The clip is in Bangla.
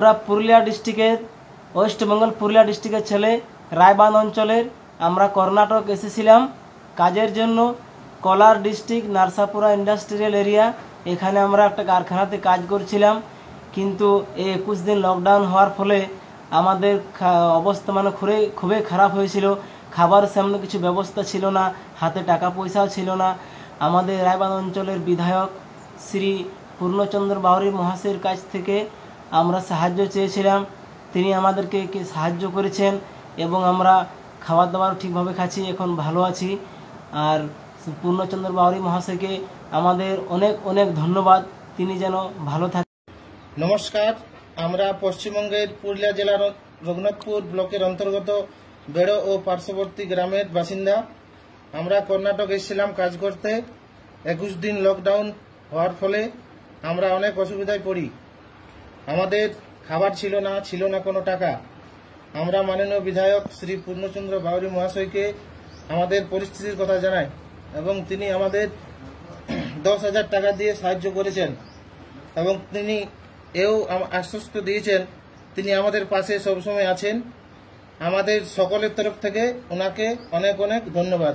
আমরা পুরুলিয়া ডিস্ট্রিক্টের ওয়েস্টবেঙ্গল পুরুলিয়া ডিস্ট্রিক্টের ছেলে রায়বান অঞ্চলের আমরা কর্ণাটক এসেছিলাম কাজের জন্য Kolar district Narasapura industrial area এখানে আমরা একটা কারখানাতে কাজ করছিলাম কিন্তু এই একুশ দিন লকডাউন হওয়ার ফলে আমাদের অবস্থা মানে খুবই খুবই খারাপ হয়েছিল খাবার সামনে কিছু ব্যবস্থা ছিল না হাতে টাকা পয়সাও ছিল না আমাদের রায়বান অঞ্চলের বিধায়ক শ্রী পূর্ণচন্দ্র বাউরি মহাশয়ের কাছ থেকে আমরা সাহায্য চেয়েছিলাম তিনি আমাদেরকে সাহায্য করেছেন এবং আমরা খাবার দাবার ঠিকভাবে খাচ্ছি এখন ভালো আছি আর পূর্ণচন্দ্র বাউরি মহাশয়কে আমাদের অনেক অনেক ধন্যবাদ তিনি যেন ভালো থাকেন নমস্কার আমরা পশ্চিমবঙ্গের পুরুলিয়া জেলার রঘুনাথপুর ব্লকের অন্তর্গত বেড়ো ও পার্শ্ববর্তী গ্রামের বাসিন্দা আমরা কর্ণাটক এসেছিলাম কাজ করতে একুশ দিন লকডাউন হওয়ার ফলে আমরা অনেক অসুবিধায় পড়ি আমাদের খাবার ছিল না ছিল না কোনো টাকা আমরা মাননীয় বিধায়ক শ্রী পূর্ণচন্দ্র বাউরি মহাশয়কে আমাদের পরিস্থিতির কথা জানাই এবং তিনি আমাদের দশ হাজার টাকা দিয়ে সাহায্য করেছেন এবং তিনি এও আশ্বস্ত দিয়েছেন তিনি আমাদের পাশে সবসময় আছেন আমাদের সকলের তরফ থেকে ওনাকে অনেক অনেক ধন্যবাদ